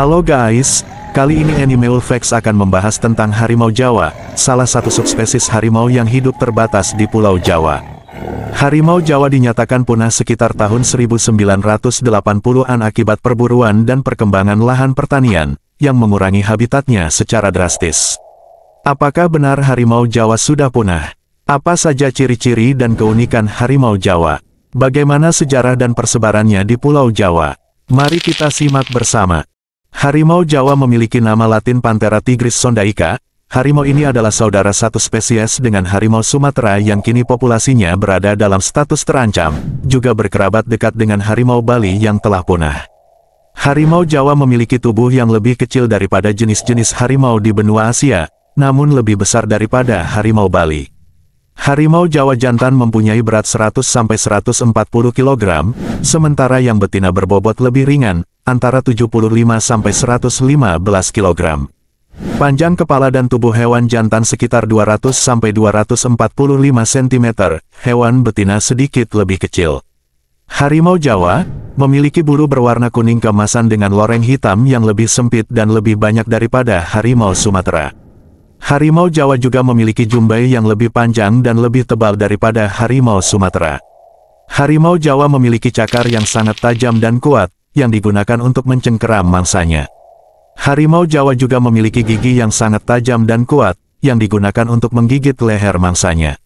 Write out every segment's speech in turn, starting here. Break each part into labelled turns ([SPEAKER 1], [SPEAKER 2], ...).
[SPEAKER 1] Halo guys, kali ini Animal Facts akan membahas tentang harimau Jawa, salah satu subspesies harimau yang hidup terbatas di Pulau Jawa. Harimau Jawa dinyatakan punah sekitar tahun 1980-an akibat perburuan dan perkembangan lahan pertanian, yang mengurangi habitatnya secara drastis. Apakah benar harimau Jawa sudah punah? Apa saja ciri-ciri dan keunikan harimau Jawa? Bagaimana sejarah dan persebarannya di Pulau Jawa? Mari kita simak bersama. Harimau Jawa memiliki nama latin Panthera tigris sondaica. Harimau ini adalah saudara satu spesies dengan harimau Sumatera yang kini populasinya berada dalam status terancam, juga berkerabat dekat dengan harimau Bali yang telah punah. Harimau Jawa memiliki tubuh yang lebih kecil daripada jenis-jenis harimau di benua Asia, namun lebih besar daripada harimau Bali. Harimau Jawa jantan mempunyai berat 100-140 kg, sementara yang betina berbobot lebih ringan, antara 75 sampai 115 kg. Panjang kepala dan tubuh hewan jantan sekitar 200 sampai 245 cm, hewan betina sedikit lebih kecil. Harimau Jawa memiliki bulu berwarna kuning kemasan dengan loreng hitam yang lebih sempit dan lebih banyak daripada harimau Sumatera. Harimau Jawa juga memiliki jumbai yang lebih panjang dan lebih tebal daripada harimau Sumatera. Harimau Jawa memiliki cakar yang sangat tajam dan kuat, yang digunakan untuk mencengkeram mangsanya. Harimau Jawa juga memiliki gigi yang sangat tajam dan kuat, yang digunakan untuk menggigit leher mangsanya.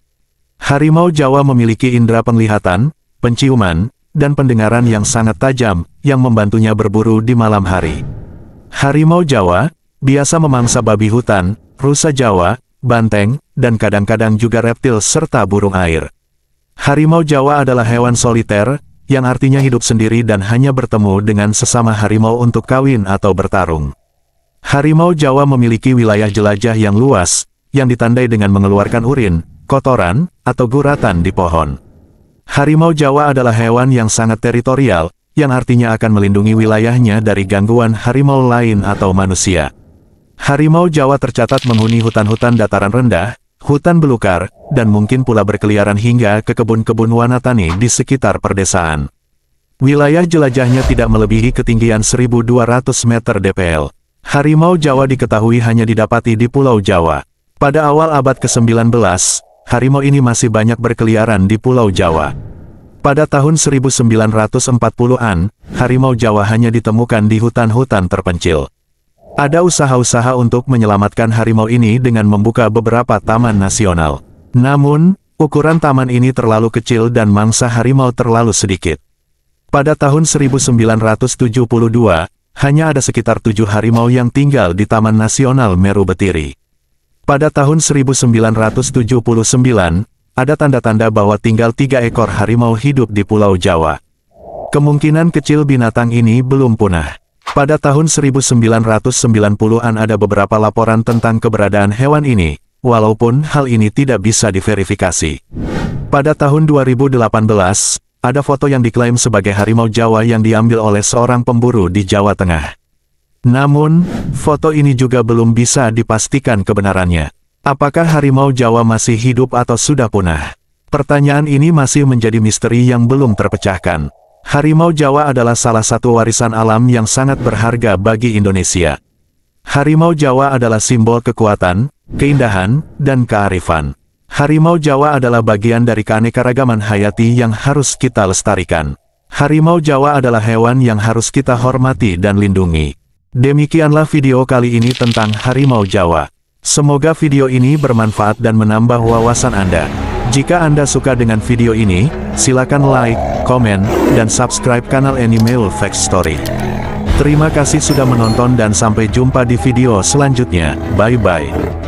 [SPEAKER 1] Harimau Jawa memiliki indera penglihatan, penciuman, dan pendengaran yang sangat tajam, yang membantunya berburu di malam hari. Harimau Jawa biasa memangsa babi hutan, rusa Jawa, banteng, dan kadang-kadang juga reptil serta burung air. Harimau Jawa adalah hewan soliter, yang artinya hidup sendiri dan hanya bertemu dengan sesama harimau untuk kawin atau bertarung. Harimau Jawa memiliki wilayah jelajah yang luas, yang ditandai dengan mengeluarkan urin, kotoran, atau guratan di pohon. Harimau Jawa adalah hewan yang sangat teritorial, yang artinya akan melindungi wilayahnya dari gangguan harimau lain atau manusia. Harimau Jawa tercatat menghuni hutan-hutan dataran rendah, hutan belukar, dan mungkin pula berkeliaran hingga ke kebun-kebun wanatani di sekitar perdesaan. Wilayah jelajahnya tidak melebihi ketinggian 1.200 meter DPL. Harimau Jawa diketahui hanya didapati di Pulau Jawa. Pada awal abad ke-19, harimau ini masih banyak berkeliaran di Pulau Jawa. Pada tahun 1940-an, harimau Jawa hanya ditemukan di hutan-hutan terpencil. Ada usaha-usaha untuk menyelamatkan harimau ini dengan membuka beberapa taman nasional. Namun, ukuran taman ini terlalu kecil dan mangsa harimau terlalu sedikit. Pada tahun 1972, hanya ada sekitar tujuh harimau yang tinggal di Taman Nasional Meru Betiri. Pada tahun 1979, ada tanda-tanda bahwa tinggal tiga ekor harimau hidup di Pulau Jawa. Kemungkinan kecil binatang ini belum punah. Pada tahun 1990-an ada beberapa laporan tentang keberadaan hewan ini, walaupun hal ini tidak bisa diverifikasi. Pada tahun 2018, ada foto yang diklaim sebagai harimau Jawa yang diambil oleh seorang pemburu di Jawa Tengah. Namun, foto ini juga belum bisa dipastikan kebenarannya. Apakah harimau Jawa masih hidup atau sudah punah? Pertanyaan ini masih menjadi misteri yang belum terpecahkan. Harimau Jawa adalah salah satu warisan alam yang sangat berharga bagi Indonesia. Harimau Jawa adalah simbol kekuatan, keindahan, dan kearifan. Harimau Jawa adalah bagian dari keanekaragaman hayati yang harus kita lestarikan. Harimau Jawa adalah hewan yang harus kita hormati dan lindungi. Demikianlah video kali ini tentang Harimau Jawa. Semoga video ini bermanfaat dan menambah wawasan Anda. Jika Anda suka dengan video ini, silakan like, komen, dan subscribe kanal Anime Fact Story. Terima kasih sudah menonton dan sampai jumpa di video selanjutnya. Bye-bye.